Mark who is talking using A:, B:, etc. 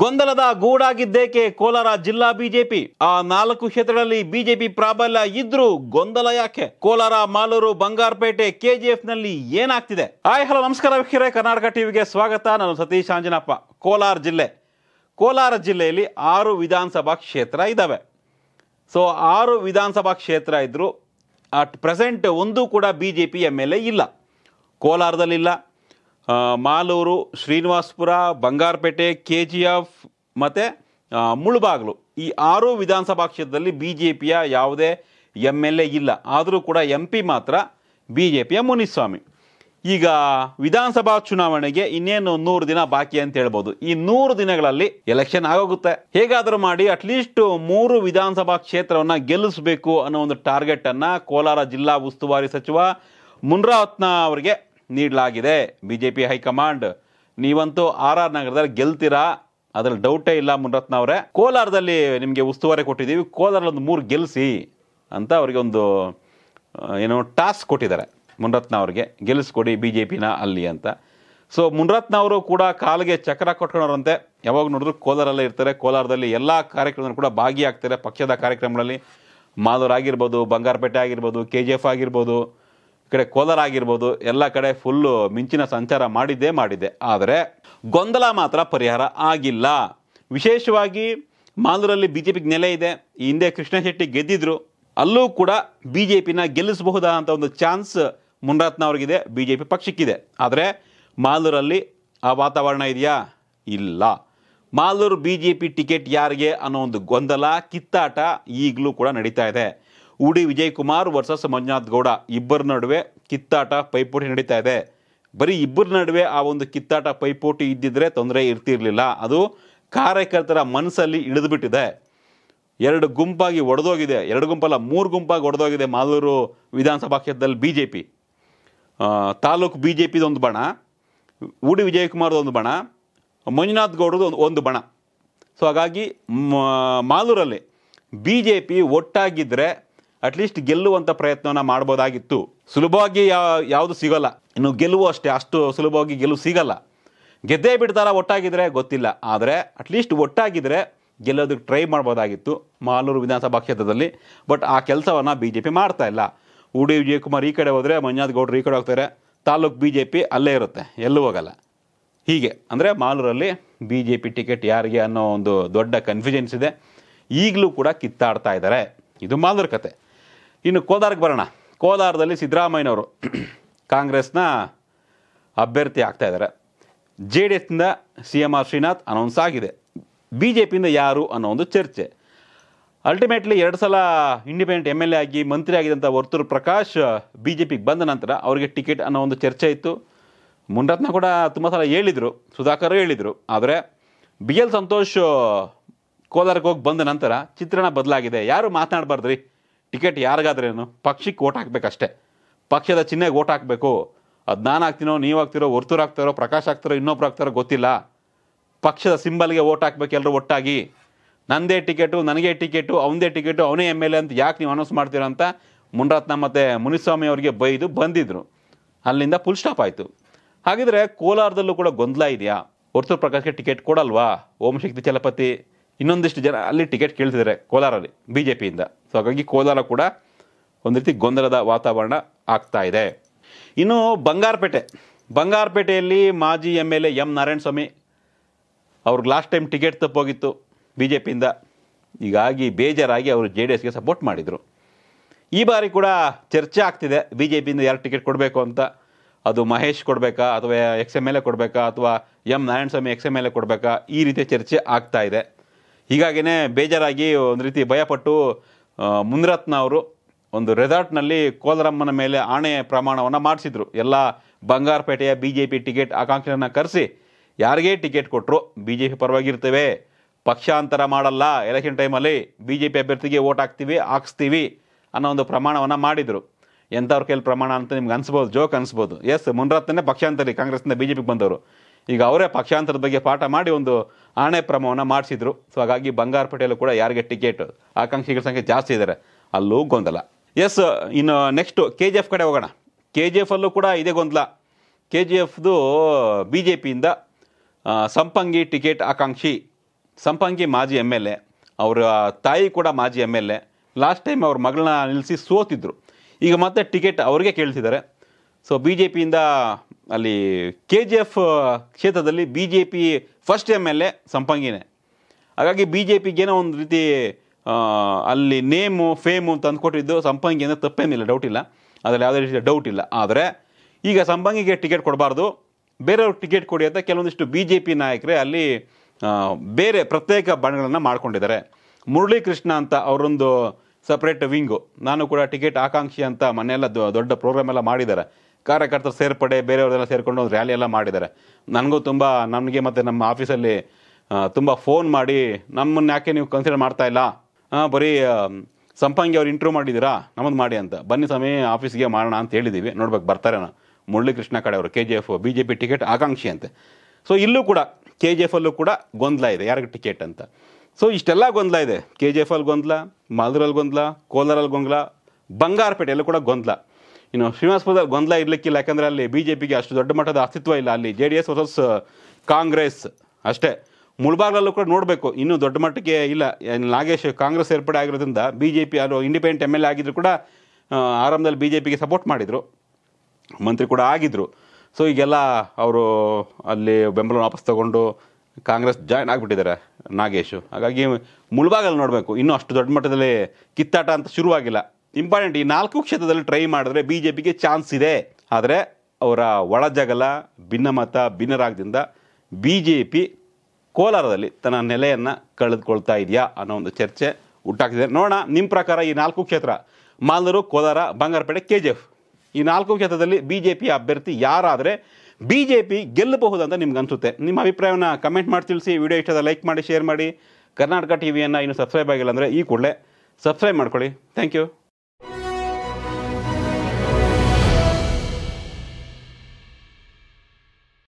A: ಗೊಂದಲದ ಗೂಡಾಗಿದ್ದೇಕೆ ಕೋಲಾರ ಜಿಲ್ಲಾ ಬಿಜೆಪಿ ಆ ನಾಲ್ಕು ಕ್ಷೇತ್ರಗಳಲ್ಲಿ ಬಿಜೆಪಿ ಪ್ರಾಬಲ್ಯ ಇದ್ರೂ ಗೊಂದಲ ಯಾಕೆ ಕೋಲಾರ ಮಾಲೂರು ಬಂಗಾರಪೇಟೆ ಕೆಜಿಎಫ್ ನಲ್ಲಿ ಏನಾಗ್ತಿದೆ ಆಯ್ ಹಲೋ ನಮಸ್ಕಾರ ವೀಕ್ಷಕರೇ ಕರ್ನಾಟಕ ಟಿವಿಗೆ ಸ್ವಾಗತ ನಾನು ಸತೀಶ್ ಆಂಜನಪ್ಪ ಕೋಲಾರ ಜಿಲ್ಲೆ ಕೋಲಾರ ಜಿಲ್ಲೆಯಲ್ಲಿ ಆರು ವಿಧಾನಸಭಾ ಕ್ಷೇತ್ರ ಇದ್ದಾವೆ ಸೊ ಆರು ವಿಧಾನಸಭಾ ಕ್ಷೇತ್ರ ಇದ್ದರೂ ಅಟ್ ಪ್ರೆಸೆಂಟ್ ಒಂದು ಕೂಡ B J P M L A ಇಲ್ಲ ಕೋಲಾರದಲ್ಲಿಲ್ಲ Malur Srinivaspur Bangarpet K G F ಮತ್ತು ಮುಳುಬಾಗ್ಲು ಈ ಆರು ವಿಧಾನಸಭಾ ಕ್ಷೇತ್ರದಲ್ಲಿ ಬಿ ಜೆ ಪಿಯ ಯಾವುದೇ ಎಮ್ ಎಲ್ ಎ ಇಲ್ಲ ಆದರೂ ಕೂಡ ಎಂ ಪಿ ಮಾತ್ರ ಬಿ ಜೆ ಪಿಯ ಮುನಿಸ್ವಾಮಿ ಈಗ ವಿಧಾನಸಭಾ ಚುನಾವಣೆಗೆ ಇನ್ನೇನು ನೂರು ದಿನ ಬಾಕಿ ಅಂತ ಹೇಳ್ಬೋದು ಈ ನೂರು ದಿನಗಳಲ್ಲಿ ಎಲೆಕ್ಷನ್ ಆಗೋಗುತ್ತೆ ಹೇಗಾದರೂ ಮಾಡಿ ಅಟ್ಲೀಸ್ಟ್ ಮೂರು ವಿಧಾನಸಭಾ ಕ್ಷೇತ್ರವನ್ನು ಗೆಲ್ಲಿಸಬೇಕು ಅನ್ನೋ ಒಂದು ಟಾರ್ಗೆಟನ್ನು ಕೋಲಾರ ಜಿಲ್ಲಾ ಉಸ್ತುವಾರಿ ಸಚಿವ ಮುನ್ರಾವತ್ನ ಅವರಿಗೆ ನೀಡಲಾಗಿದೆ ಬಿ ಜೆ ಪಿ ಹೈಕಮಾಂಡ್ ನೀವಂತೂ ಆರ್ ಆರ್ ನಗರದಲ್ಲಿ ಗೆಲ್ತೀರಾ ಅದ್ರಲ್ಲಿ ಡೌಟೇ ಇಲ್ಲ ಮುನರತ್ನ ಕೋಲಾರದಲ್ಲಿ ನಿಮಗೆ ಉಸ್ತುವಾರಿ ಕೊಟ್ಟಿದ್ದೀವಿ ಕೋಲಾರದಲ್ಲಿ ಒಂದು ಮೂರು ಗೆಲ್ಲಿಸಿ ಅಂತ ಅವರಿಗೆ ಒಂದು ಏನೋ ಟಾಸ್ಕ್ ಕೊಟ್ಟಿದ್ದಾರೆ ಮುನರತ್ನ ಅವ್ರಿಗೆ ಗೆಲ್ಲಿಸ್ಕೊಡಿ ಬಿ ಜೆ ಪಿನ ಅಲ್ಲಿ ಅಂತ ಸೊ ಮುನರತ್ನ ಅವರು ಕೂಡ ಕಾಲಿಗೆ ಚಕ್ರ ಕೊಟ್ಕೊಂಡವ್ರಂತೆ ಯಾವಾಗ ನೋಡಿದ್ರು ಕೋಲಾರಲ್ಲೇ ಇರ್ತಾರೆ ಕೋಲಾರದಲ್ಲಿ ಎಲ್ಲ ಕಾರ್ಯಕ್ರಮದಲ್ಲಿ ಕೂಡ ಭಾಗಿಯಾಗ್ತಾರೆ ಪಕ್ಷದ ಕಾರ್ಯಕ್ರಮಗಳಲ್ಲಿ ಮಾಲೂರು ಆಗಿರ್ಬೋದು ಬಂಗಾರಪೇಟೆ ಆಗಿರ್ಬೋದು ಕೆ ಜಿ ಎಫ್ ಆಗಿರ್ಬೋದು ಕಡೆ ಕೋಲಾರ ಆಗಿರ್ಬೋದು ಎಲ್ಲ ಕಡೆ ಫುಲ್ಲು ಮಿಂಚಿನ ಸಂಚಾರ ಮಾಡಿದ್ದೇ ಮಾಡಿದೆ ಆದರೆ ಗೊಂದಲ ಮಾತ್ರ ಪರಿಹಾರ ಆಗಿಲ್ಲ ವಿಶೇಷವಾಗಿ ಮಾಲೂರಲ್ಲಿ ಬಿ ಜೆ ಪಿಗೆ ನೆಲೆ ಇದೆ ಈ ಹಿಂದೆ ಕೃಷ್ಣ ಶೆಟ್ಟಿ ಗೆದ್ದಿದ್ರು ಅಲ್ಲೂ ಕೂಡ ಬಿ ಜೆ ಪಿನ ಗೆಲ್ಲಿಸಬಹುದಾ ಅಂತ ಒಂದು ಚಾನ್ಸ್ ಮುನ್ರತ್ನ ಅವ್ರಿಗಿದೆ ಬಿ ಜೆ ಪಿ ಪಕ್ಷಕ್ಕಿದೆ ಆದರೆ ಮಾಲೂರಲ್ಲಿ ಆ ವಾತಾವರಣ ಇದೆಯಾ ಇಲ್ಲ Malur B J P ticket ಯಾರಿಗೆ ಅನ್ನೋ ಒಂದು ಗೊಂದಲ ಕಿತ್ತಾಟ ಈಗಲೂ ಕೂಡ ನಡೀತಾ ಇದೆ ಉಡಿ ವಿಜಯ್ ಕುಮಾರ್ ವರ್ಸಸ್ ಮಂಜುನಾಥ್ ಗೌಡ ಇಬ್ಬರ ನಡುವೆ ಕಿತ್ತಾಟ ಪೈಪೋಟಿ ನಡೀತಾ ಇದೆ ಬರೀ ಇಬ್ಬರ ನಡುವೆ ಆ ಒಂದು ಕಿತ್ತಾಟ ಪೈಪೋಟಿ ಇದ್ದಿದ್ರೆ ತೊಂದರೆ ಇರ್ತಿರ್ಲಿಲ್ಲ ಅದು ಕಾರ್ಯಕರ್ತರ ಮನಸ್ಸಲ್ಲಿ ಇಳಿದುಬಿಟ್ಟಿದೆ ಎರಡು ಗುಂಪಾಗಿ ಒಡೆದೋಗಿದೆ ಎರಡು ಗುಂಪಲ್ಲ ಮೂರು ಗುಂಪಾಗಿ ಒಡೆದೋಗಿದೆ ಮಾಲೂರು ವಿಧಾನಸಭಾ ಕ್ಷೇತ್ರದಲ್ಲಿ B J P taluk B J ಪಿದೊಂದು ಬಣ ಉಡಿ ಒಂದು ಬಣ ಮಂಜುನಾಥ್ ಗೌಡ್ರದ್ದು ಒಂದು ಒಂದು ಬಣ ಸೊ ಹಾಗಾಗಿ ಮಾಲೂರಲ್ಲಿ ಬಿ ಜೆ ಪಿ ಒಟ್ಟಾಗಿದ್ದರೆ ಅಟ್ಲೀಸ್ಟ್ ಗೆಲ್ಲುವಂಥ ಪ್ರಯತ್ನವನ್ನ ಮಾಡ್ಬೋದಾಗಿತ್ತು ಸುಲಭವಾಗಿ ಯಾವುದು ಸಿಗೋಲ್ಲ ಇನ್ನು ಗೆಲುವು ಅಷ್ಟೇ ಅಷ್ಟು ಸುಲಭವಾಗಿ ಗೆಲುವು ಸಿಗಲ್ಲ ಗೆದ್ದೇ ಬಿಡ್ತಾರ ಒಟ್ಟಾಗಿದ್ರೆ ಗೊತ್ತಿಲ್ಲ ಆದರೆ ಅಟ್ಲೀಸ್ಟ್ ಒಟ್ಟಾಗಿದ್ರೆ ಗೆಲ್ಲೋದಕ್ಕೆ ಟ್ರೈ ಮಾಡ್ಬೋದಾಗಿತ್ತು ಮಾಲೂರು ವಿಧಾನಸಭಾ ಕ್ಷೇತ್ರದಲ್ಲಿ ಬಟ್ ಆ ಕೆಲಸವನ್ನು ಬಿ ಜೆ ಪಿ ಮಾಡ್ತಾ ಇಲ್ಲ ಉಡಿ ವಿಜಯಕುಮಾರ್ ಈ ಕಡೆ ಹೋದರೆ ಮಂಜುನಾಥ್ ಈ ಕಡೆ ಹೋಗ್ತಾರೆ ತಾಲೂಕು ಬಿ ಜೆ ಪಿ ಅಲ್ಲೇ ಇರುತ್ತೆ ಎಲ್ಲೂ ಹೋಗಲ್ಲ ಹೀಗೆ ಅಂದರೆ ಮಾಲೂರಲ್ಲಿ ಬಿ ಜೆ ಪಿ ಟಿಕೆಟ್ ಯಾರಿಗೆ ಅನ್ನೋ ಒಂದು ದೊಡ್ಡ ಕನ್ಫ್ಯೂಷನ್ಸ್ ಇದೆ ಈಗಲೂ ಕೂಡ ಕಿತ್ತಾಡ್ತಾ ಇದ್ದಾರೆ ಇದು ಮಾಲೂರು ಕತೆ ಇನ್ನು ಕೋಲಾರಕ್ಕೆ ಬರೋಣ ಕೋಲಾರದಲ್ಲಿ ಸಿದ್ದರಾಮಯ್ಯನವರು ಕಾಂಗ್ರೆಸ್ನ ಅಭ್ಯರ್ಥಿ ಆಗ್ತಾ ಇದ್ದಾರೆ ಜೆ ಡಿ ಎಸ್ನಿಂದ C M R Srinath announce ಆಗಿದೆ ಬಿ ಜೆ ಪಿಯಿಂದ ಯಾರು ಅನ್ನೋ ಒಂದು ಚರ್ಚೆ ಅಲ್ಟಿಮೇಟ್ಲಿ ಎರಡು ಸಲ ಇಂಡಿಪೆಂಡೆಂಟ್ ಎಮ್ ಎಲ್ ಎ ಆಗಿ ಮಂತ್ರಿ ಆಗಿದ್ದಂಥ ವರ್ತೂರು ಪ್ರಕಾಶ್ ಬಿ ಜೆ ಪಿಗೆ ಬಂದ ನಂತರ ಅವರಿಗೆ ಟಿಕೆಟ್ ಅನ್ನೋ ಒಂದು ಚರ್ಚೆ ಇತ್ತು ಮುನ್ರತ್ನ ಕೂಡ ತುಂಬ ಸಲ ಹೇಳಿದರು ಸುಧಾಕರ್ ಹೇಳಿದರು ಆದರೆ ಬಿ ಎಲ್ ಸಂತೋಷ್ ಕೋಲಾರಕ್ಕೆ ಹೋಗಿ ಬಂದ ನಂತರ ಚಿತ್ರಣ ಬದಲಾಗಿದೆ ಯಾರು ಮಾತನಾಡಬಾರ್ದ್ರಿ ಟಿಕೆಟ್ ಯಾರಿಗಾದ್ರೇನು ಪಕ್ಷಕ್ಕೆ ಓಟ್ ಹಾಕ್ಬೇಕಷ್ಟೆ ಪಕ್ಷದ ಚಿಹ್ನೆಗೆ ಓಟ್ ಹಾಕಬೇಕು ಅದು ನಾನು ಹಾಕ್ತೀನೋ ನೀವು ಹಾಕ್ತಿರೋ ವರ್ತೂರು ಹಾಕ್ತಾರೋ ಪ್ರಕಾಶ್ ಹಾಕ್ತಾರೋ ಇನ್ನೊಬ್ರು ಆಗ್ತಾರೋ ಗೊತ್ತಿಲ್ಲ ಪಕ್ಷದ ಸಿಂಬಲ್ಗೆ ಓಟ್ ಹಾಕ್ಬೇಕು ಎಲ್ಲರೂ ಒಟ್ಟಾಗಿ ನನ್ನದೇ ಟಿಕೆಟು ನನಗೆ ಟಿಕೆಟು ಅವನದೇ ಟಿಕೆಟು ಅವನೇ ಎಮ್ ಎಲ್ ಎ ಅಂತ ಯಾಕೆ ನೀವು ಅನೌನ್ಸ್ ಮಾಡ್ತೀರ ಅಂತ ಮುನ್ರತ್ನ ಮತ್ತು ಮುನಿಸ್ವಾಮಿ ಅವರಿಗೆ ಬೈದು ಬಂದಿದ್ದರು ಅಲ್ಲಿಂದ ಫುಲ್ ಸ್ಟಾಪ್ ಆಯಿತು ಹಾಗಿದ್ರೆ ಕೋಲಾರದಲ್ಲೂ ಕೂಡ ಗೊಂದಲ ಇದೆಯಾ ವರ್ತೂರು ಪ್ರಕಾಶ್ಗೆ ಟಿಕೆಟ್ ಕೊಡಲ್ವಾ ಓಂ ಶಕ್ತಿ ಚಲಪತಿ ಇನ್ನೊಂದಿಷ್ಟು ಜನ ಅಲ್ಲಿ ಟಿಕೆಟ್ ಕೇಳ್ತಿದ್ದಾರೆ ಕೋಲಾರಲ್ಲಿ ಬಿ ಜೆ ಪಿಯಿಂದ ಸೊ ಹಾಗಾಗಿ ಕೋಲಾರ ಕೂಡ ಒಂದು ರೀತಿ ಗೊಂದಲದ ವಾತಾವರಣ ಆಗ್ತಾ ಇದೆ ಇನ್ನು ಬಂಗಾರಪೇಟೆ ಬಂಗಾರಪೇಟೆಯಲ್ಲಿ ಮಾಜಿ M L A M Narayanaswamy ಅವ್ರಿಗೆ ಲಾಸ್ಟ್ ಟೈಮ್ ಟಿಕೆಟ್ ತಪ್ಪೋಗಿತ್ತು ಬಿ ಜೆ ಪಿಯಿಂದ ಹೀಗಾಗಿ ಬೇಜಾರಾಗಿ ಅವರು ಜೆ ಡಿ ಎಸ್ಗೆ ಸಪೋರ್ಟ್ ಮಾಡಿದರು ಈ ಬಾರಿ ಕೂಡ ಚರ್ಚೆ ಆಗ್ತಿದೆ ಬಿ ಜೆ ಪಿಯಿಂದ ಯಾರು ಟಿಕೆಟ್ ಕೊಡಬೇಕು ಅಂತ ಅದು ಮಹೇಶ್ ಕೊಡಬೇಕಾ ಅಥವಾ ಎಕ್ಸ್ ಎಮ್ ಎಲ್ ಎ ಕೊಡಬೇಕಾ ಅಥವಾ M Narayanaswamy ex M L A ಕೊಡಬೇಕಾ ಈ ರೀತಿಯ ಚರ್ಚೆ ಆಗ್ತಾ ಇದೆ ಹೀಗಾಗಿಯೇ ಬೇಜಾರಾಗಿ ಒಂದು ರೀತಿ ಭಯಪಟ್ಟು ಮುನಿರತ್ನ ಅವರು ಒಂದು ರೆಸಾರ್ಟ್ನಲ್ಲಿ ಕೋಲರಮ್ಮನ ಮೇಲೆ ಆಣೆ ಪ್ರಮಾಣವನ್ನು ಮಾಡಿಸಿದರು ಎಲ್ಲ ಬಂಗಾರಪೇಟೆಯ ಬಿ ಜೆ ಪಿ ಟಿಕೆಟ್ ಆಕಾಂಕ್ಷೆಯನ್ನು ಕರೆಸಿ ಯಾರಿಗೇ ಟಿಕೆಟ್ ಕೊಟ್ಟರು ಬಿ ಜೆ ಪಿ ಪರವಾಗಿರ್ತೇವೆ ಪಕ್ಷಾಂತರ ಮಾಡಲ್ಲ ಎಲೆಕ್ಷನ್ ಟೈಮಲ್ಲಿ ಬಿ ಜೆ ಪಿ ಅಭ್ಯರ್ಥಿಗೆ ಓಟ್ ಹಾಕ್ತೀವಿ ಹಾಕ್ಸ್ತೀವಿ ಅನ್ನೋ ಒಂದು ಪ್ರಮಾಣವನ್ನು ಮಾಡಿದರು ಎಂಥವ್ರ ಕೈಯಲ್ಲಿ ಪ್ರಮಾಣ ಅಂತ ನಿಮ್ಗೆ ಅನ್ಸ್ಬೋದು ಜೋಕ್ ಅನ್ಸ್ಬೋದು ಎಸ್ ಮುನ್ರತ್ನೇ ಪಕ್ಷಾಂತರಿ ಕಾಂಗ್ರೆಸ್ನಿಂದ ಬಿ ಜೆ ಪಿಗೆ ಬಂದವರು ಈಗ ಅವರೇ ಪಕ್ಷಾಂತರದ ಬಗ್ಗೆ ಪಾಠ ಮಾಡಿ ಒಂದು ಆಣೆ ಪ್ರಮವನ್ನು ಮಾಡಿಸಿದ್ರು ಸೊ ಹಾಗಾಗಿ ಬಂಗಾರಪೇಟೆಯಲ್ಲೂ ಕೂಡ ಯಾರಿಗೆ ಟಿಕೆಟ್ ಆಕಾಂಕ್ಷಿಗಳ ಸಂಖ್ಯೆ ಜಾಸ್ತಿ ಇದ್ದಾರೆ ಅಲ್ಲೂ ಗೊಂದಲ ಎಸ್ ಇನ್ನು ನೆಕ್ಸ್ಟು ಕೆ ಜಿ ಎಫ್ ಕಡೆ ಹೋಗೋಣ ಕೆ ಜಿ ಅಲ್ಲೂ ಕೂಡ ಇದೇ ಗೊಂದಲ ಕೆ ಜಿ ಎಫ್ದು ಬಿ ಜೆ ಪಿಯಿಂದ ಸಂಪಂಗಿ ಟಿಕೆಟ್ ಆಕಾಂಕ್ಷಿ ಸಂಪಂಗಿ ಮಾಜಿ ಎಮ್ ಎಲ್ ಎ ಅವರ ತಾಯಿ ಕೂಡ ಮಾಜಿ M L A last time ಅವ್ರ ಮಗಳನ್ನ ನಿಲ್ಲಿಸಿ ಸೋತಿದ್ರು ಈಗ ಮತ್ತೆ ಟಿಕೆಟ್ ಅವ್ರಿಗೆ ಕೇಳ್ತಿದ್ದಾರೆ ಸೊ ಬಿ ಜೆ ಪಿಯಿಂದ ಅಲ್ಲಿ ಕೆ ಜಿ ಎಫ್ ಕ್ಷೇತ್ರದಲ್ಲಿ B J P first M L A ಸಂಪಂಗಿನೇ ಹಾಗಾಗಿ ಬಿ ಜೆ ಪಿಗೇನೋ ಒಂದು ರೀತಿ ಅಲ್ಲಿ ನೇಮು ಫೇಮು ತಂದುಕೊಟ್ಟಿದ್ದು ಸಂಪಂಗಿ ಅಂದರೆ ತಪ್ಪೇನಿಲ್ಲ ಡೌಟ್ ಇಲ್ಲ ಅದರಲ್ಲಿ ಯಾವುದೇ ರೀತಿಯ ಡೌಟ್ ಇಲ್ಲ ಆದರೆ ಈಗ ಸಂಪಂಗಿಗೆ ಟಿಕೆಟ್ ಕೊಡಬಾರ್ದು ಬೇರೆಯವ್ರಿಗೆ ಟಿಕೆಟ್ ಕೊಡಿ ಅಂತ ಕೆಲವೊಂದಿಷ್ಟು ಬಿ ಜೆ ಪಿ ನಾಯಕರೇ ಅಲ್ಲಿ ಬೇರೆ ಪ್ರತ್ಯೇಕ ಬಣಗಳನ್ನು ಮಾಡ್ಕೊಂಡಿದ್ದಾರೆ ಮುರಳೀಕೃಷ್ಣ ಅಂತ ಅವರೊಂದು ಸಪ್ರೇಟ್ ವಿಂಗು ನಾನು ಕೂಡ ಟಿಕೆಟ್ ಆಕಾಂಕ್ಷಿ ಅಂತ ಮನೆಯೆಲ್ಲ ದೊಡ್ಡ ಪ್ರೋಗ್ರಾಮ್ ಎಲ್ಲ ಮಾಡಿದ್ದಾರೆ ಕಾರ್ಯಕರ್ತರು ಸೇರ್ಪಡೆ ಬೇರೆಯವ್ರದೆಲ್ಲ ಸೇರಿಕೊಂಡು ಒಂದು ರ್ಯಾಲಿ ಎಲ್ಲ ಮಾಡಿದ್ದಾರೆ ನನಗೂ ತುಂಬ ನಮಗೆ ಮತ್ತು ನಮ್ಮ ಆಫೀಸಲ್ಲಿ ತುಂಬ ಫೋನ್ ಮಾಡಿ ನಮ್ಮನ್ನು ಯಾಕೆ ನೀವು ಕನ್ಸಿಡರ್ ಮಾಡ್ತಾ ಇಲ್ಲ ಬರೀ ಸಂಪಂಗಿ ಅವ್ರು ಇಂಟ್ರೂ ಮಾಡಿದ್ದೀರಾ ನಮ್ಮದು ಮಾಡಿ ಅಂತ ಬನ್ನಿ ಸಮಯ ಆಫೀಸ್ಗೆ ಮಾಡೋಣ ಅಂತ ಹೇಳಿದ್ದೀವಿ ನೋಡ್ಬೇಕು ಬರ್ತಾರೆ ಮುರಳಿ ಕಡೆ ಅವರು K G F B J P ticket ಆಕಾಂಕ್ಷಿ ಅಂತೆ ಸೊ ಇಲ್ಲೂ ಕೂಡ ಕೆ ಜಿ ಎಫ್ ಅಲ್ಲೂ ಕೂಡ ಗೊಂದಲ ಇದೆ ಯಾರಿಗೆ ಟಿಕೆಟ್ ಅಂತ ಸೊ ಇಷ್ಟೆಲ್ಲ ಗೊಂದಲ ಇದೆ ಕೆ ಜಿ ಎಫ್ ಅಲ್ಲಿ ಗೊಂದಲ ಮಾಲ್ದೂರಲ್ಲಿ ಗೊಂದಲ ಕೋಲಾರಲ್ಲಿ ಗೊಂದಲ ಬಂಗಾರಪೇಟೆಯಲ್ಲೂ ಕೂಡ ಗೊಂದಲ ಇನ್ನು ಶ್ರೀನಿವಾಸಪುರದಲ್ಲಿ ಗೊಂದಲ ಇರಲಿಕ್ಕಿಲ್ಲ ಯಾಕಂದರೆ ಅಲ್ಲಿ ಬಿ ಜೆ ಪಿಗೆ ಅಷ್ಟು ದೊಡ್ಡ ಮಟ್ಟದ ಅಸ್ತಿತ್ವ ಇಲ್ಲ ಅಲ್ಲಿ J D S versus Congress ಅಷ್ಟೇ ಮುಳಬಾಗ್ಲಲ್ಲೂ ಕೂಡ ನೋಡಬೇಕು ಇನ್ನೂ ದೊಡ್ಡ ಮಟ್ಟಕ್ಕೆ ಇಲ್ಲ ನಾಗೇಶ್ ಕಾಂಗ್ರೆಸ್ ಸೇರ್ಪಡೆ ಆಗಿರೋದ್ರಿಂದ ಬಿ ಜೆ ಪಿ ಅಲ್ಲೂ ಇಂಡಿಪೆಂಡೆಂಟ್ ಎಮ್ ಎಲ್ ಎ ಆಗಿದ್ರು ಕೂಡ ಆರಂಭದಲ್ಲಿ ಬಿ ಜೆ ಪಿಗೆ ಸಪೋರ್ಟ್ ಮಾಡಿದರು ಮಂತ್ರಿ ಕೂಡ ಆಗಿದ್ದರು ಸೊ ಈಗೆಲ್ಲ ಅವರು ಅಲ್ಲಿ ಬೆಂಬಲ ವಾಪಸ್ ತಗೊಂಡು ಕಾಂಗ್ರೆಸ್ ಜಾಯ್ನ್ ಆಗಿಬಿಟ್ಟಿದ್ದಾರೆ ನಾಗೇಶು ಹಾಗಾಗಿ ಮುಳ್ಬಾಗಲ್ಲಿ ನೋಡಬೇಕು ಇನ್ನೂ ಅಷ್ಟು ದೊಡ್ಡ ಮಟ್ಟದಲ್ಲಿ ಕಿತ್ತಾಟ ಅಂತ ಶುರುವಾಗಿಲ್ಲ ಇಂಪಾರ್ಟೆಂಟ್ ಈ ನಾಲ್ಕು ಕ್ಷೇತ್ರದಲ್ಲಿ ಟ್ರೈ ಮಾಡಿದ್ರೆ ಬಿ ಜೆ ಪಿಗೆ ಚಾನ್ಸ್ ಇದೆ ಆದರೆ ಅವರ ಜಗಲ ಭಿನ್ನಮತ ಭಿನ್ನರಾಗದಿಂದ ಬಿ ಜೆ ಪಿ ಕೋಲಾರದಲ್ಲಿ ತನ್ನ ನೆಲೆಯನ್ನು ಕಳೆದುಕೊಳ್ತಾ ಇದೆಯಾ ಅನ್ನೋ ಒಂದು ಚರ್ಚೆ ಹುಟ್ಟಾಗ್ತಿದೆ ನೋಡೋಣ ನಿಮ್ಮ ಪ್ರಕಾರ ಈ ನಾಲ್ಕು ಕ್ಷೇತ್ರ Malur Kolar Bangarpet K G F ಈ ನಾಲ್ಕು ಕ್ಷೇತ್ರದಲ್ಲಿ ಬಿ ಜೆ ಪಿ ಅಭ್ಯರ್ಥಿ ಯಾರಾದರೆ ಬಿ ಜೆ ಪಿ ಗೆಲ್ಲಬಹುದಂತ ನಿಮ್ಗೆ ಅನಿಸುತ್ತೆ ನಿಮ್ಮ ಅಭಿಪ್ರಾಯವನ್ನು ಕಮೆಂಟ್ ಮಾಡಿ ತಿಳಿಸಿ ವಿಡಿಯೋ ಇಷ್ಟದ ಲೈಕ್ ಮಾಡಿ ಶೇರ್ ಮಾಡಿ ಕರ್ನಾಟಕ ಟಿ ವಿಯನ್ನು ಇನ್ನೂ ಸಬ್ಸ್ಕ್ರೈಬ್ ಆಗಿಲ್ಲ ಅಂದರೆ ಈ ಕೂಡಲೇ ಸಬ್ಸ್ಕ್ರೈಬ್ ಮಾಡ್ಕೊಳ್ಳಿ ಥ್ಯಾಂಕ್ ಯು